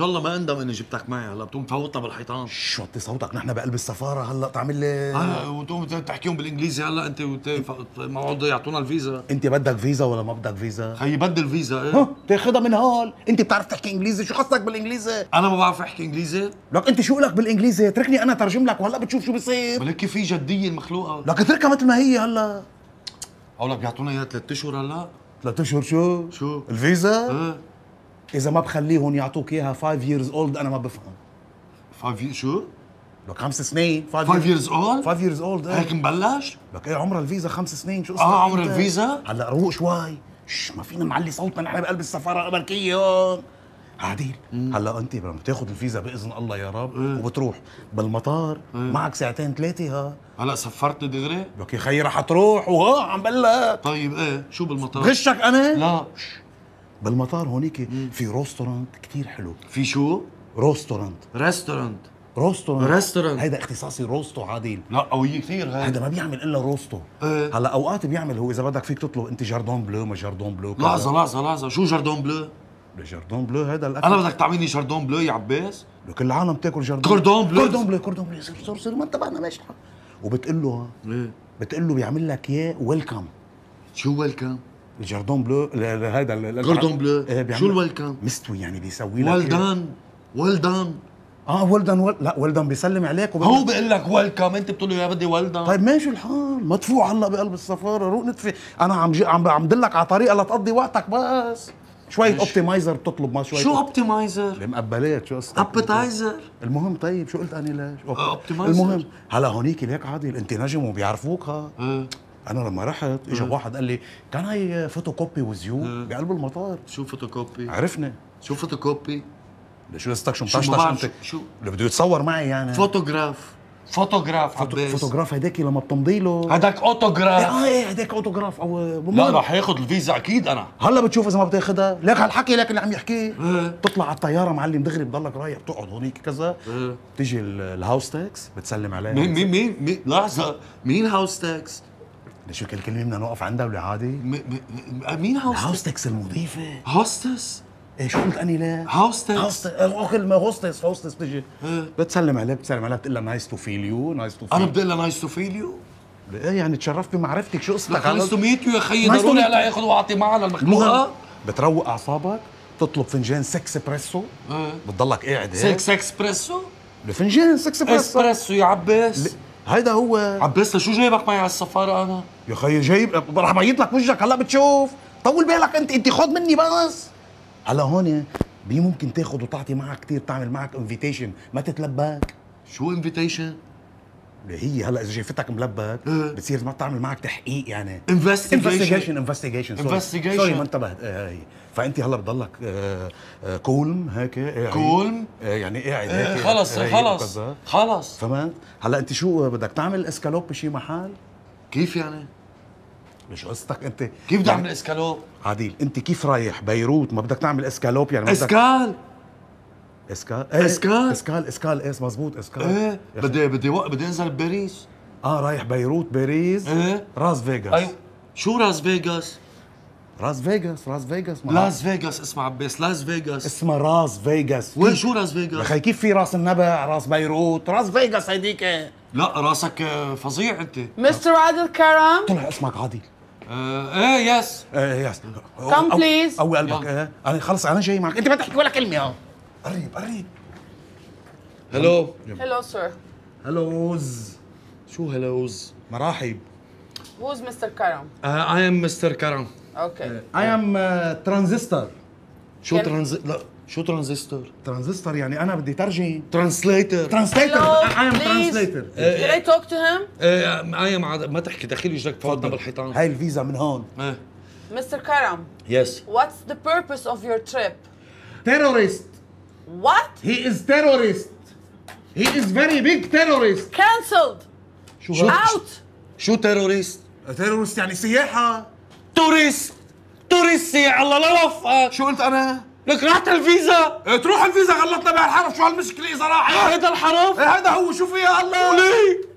شاء الله ما اندم اني جبتك معي هلا بتقوم تفوتنا بالحيطان شو عطي صوتك نحن بقلب السفاره هلا تعمل لي آه وتقوم تحكيهم بالانجليزي هلا انت موعد يعطونا الفيزا انت بدك فيزا ولا ما بدك فيزا خيي بدي الفيزا ايه تاخذها من هول انت بتعرف تحكي انجليزي شو قصدك بالانجليزي انا ما بعرف احكي انجليزي لك انت شو لك بالانجليزي اتركني انا ترجم لك وهلا بتشوف شو بصير ولك في جديه المخلوقه لك اتركها مثل ما هي هلا لك بيعطونا اياها ثلاث اشهر هلا ثلاث اشهر شو؟ شو؟ الفيزا؟ ايه اذا ما بخليهم يعطوك اياها 5 years old انا ما بفهم 5 years شو؟ لك خمس سنين 5 years old 5 years old ايه هيك مبلش؟ لك ايه عمر الفيزا خمس سنين شو اسمه؟ اه عمر الفيزا؟ هلا روق شوي شش ما فينا نعلي صوتنا نحن بقلب السفاره الامريكيه هون هلا انت لما بتاخذ الفيزا باذن الله يا رب إيه؟ وبتروح بالمطار إيه؟ معك ساعتين ثلاثه ها هلا سفرتني دغري لك يا خيي رح تروح وها عم بقول لك طيب ايه شو بالمطار؟ غشك انا؟ لا بالمطار هونيك في روستورانت كتير حلو في شو؟ روستورانت ريستورانت روستورانت ريستورانت هيدا اختصاصي روستو عادل لا قوية كثير هيدا هيدا ما بيعمل الا روستو ايه؟ هلا اوقات بيعمل هو اذا بدك فيك تطلب انت جاردون بلو ما جاردون بلو لحظة لحظة لحظة شو جاردون بلو؟ جاردون بلو هذا الاكل انا بدك تعملني جاردون بلو يا عباس؟ كل العالم بتاكل جاردون كوردون بلو كوردون بلو كوردون بلو صر صر صر ما انتبهنا ماشي وبتقول له ايه؟ بتقول له بيعمل لك اياه ويلكم شو ويلكم؟ الجاردون بلو هذا الجاردون بلو آه، شو الويلكم مستوي يعني بيسوي لك ولدان ولدان اه ولدان لا ولدان بيسلم عليك وبقى... هو بيقول لك ويلكم انت بتقول له يا بدي ولدان طيب ماشي الحال مدفوع هلا بقلب السفاره روق نتفي انا عم جي... عم عم دلك على طريقه لتقضي وقتك بس شوية اوبتمايزر بتطلب ما شوية شو اوبتمايزر؟ المقبلات شو قصدك؟ ابتايزر المهم طيب شو قلت انا ليش؟ اوبتمايزر آه، المهم هلا هونيك ليك عادل انت نجم وبيعرفوك ها آه. انا لما رحت اجى واحد قال لي كان هاي فوتوكوبي وز يو بقلب المطار شو فوتوكوبي؟ عرفنا شو فوتوكوبي؟ شو شو شو اللي بده يتصور معي يعني فوتوغراف فوتوغراف فوتو... عباس فوتوغراف هداك لما بتمضي له هداك اوتوغراف إيه، اه ايه هداك اوتوغراف او لا رح ياخذ الفيزا اكيد انا هلا بتشوف اذا ما بتاخذها لك هالحكي لك اللي عم يحكيه إيه. بتطلع على الطياره معلم دغري بضلك رايح بتقعد هونيك كذا إيه. بتيجي الهاوس تاكس بتسلم عليه مين مين مين لحظه مين هاوس تاكس شو كل كلمه بدنا نوقف عندها ولا عادي؟ مين هاوستس؟ هاوستكس المضيفه هاوستس ايه شو قلت اني لا هاوستس هاوستس اكل أه، أه، ما هوستس هوستس بتجي إيه. بتسلم عليه بتسلم عليه بتقول لها نايس تو فيل يو نايس تو فيل انا اقول لها نايس تو فيل يو ايه يعني تشرفت بمعرفتك شو قصتك نايس تو ميت يو يا خيي ضروري هلا ياخذ واعطي معها للمخلوقه بتروق اعصابك تطلب فنجان سكس بريسو إيه. بتضلك قاعد هيك سكس بريسو بفنجان سكس بريسو اسبريسو يا عباس هيدا هو عباس شو جايبك معي على السفاره انا يا خيي جايب رح بيض لك وجهك هلا بتشوف طول بالك انت انت خذ مني بس هلا هون بي ممكن تاخد وتعطي معك كثير تعمل معك انفيتيشن ما تتلبك شو انفيتيشن هي هلا اذا شافتك ملبك إيه. بتصير ما بتعمل معك تحقيق يعني انفستيجيشن انفستيجيشن انفستيجيشن سوري ما انتبهت آه هي إيه، إيه. فانت هلا بتضلك كولم هيك كولم يعني قاعد هيك خلص خلص خلص فهمت هلا انت شو بدك تعمل اسكالوب بشي محل كيف يعني مش قصتك انت كيف بدي يعني اعمل اسكالوب عادل انت كيف رايح بيروت ما بدك تعمل اسكالوب يعني اسكال بدك... اسكال ايه اسكال اسكال اسكال ايه مزبوط اسكال ايه بدي بدي بدي انزل بباريس اه رايح بيروت باريس ايه راس فيغاس ايوه شو راس فيغاس؟ راس فيغاس راس فيغاس لاس فيغاس اسمع عباس لاس فيغاس اسمها راس فيغاس وين شو راس فيغاس؟ خي كيف في راس النبع راس بيروت راس فيغاس هيديك لا راسك آه، فظيع انت مستر عادل كرم طلع اسمك عادل آه، ايه يس ايه يس كم بليز قوي قلبك ايه انا خلص انا جاي معك انت ما تحكي ولا كلمه اه قريب قريب هلو هلو سير هلوز شو هلوز؟ مراحب Who's مستر كرم؟ اي آه، ام مستر كرم اوكي اي آه، ام I آه، شو ترانز لا شو ترانزستور؟ ترانزستور يعني انا بدي ترجم ترانسليتر ترانسليتر اي ام ترانسليتر اي توك تو هيم؟ اي ام ما تحكي دخيل رجلك تفوتنا بالحيطان هاي الفيزا من هون مستر كرم يس واتس ذا بيربس اوف يور تريب؟ تيرورست What? He is terrorist. He is very big terrorist. Cancelled. شو Out. شو تيرورست؟ تيرورست يعني سياحة تورست تورست يا الله لا وفقك شو قلت أنا؟ لك راحت الفيزا إيه تروح الفيزا غلطنا بهالحرف شو هالمشكلة إذا راحت؟ هيدا الحرف؟ إيه هيدا هو شو فيها الله وليه؟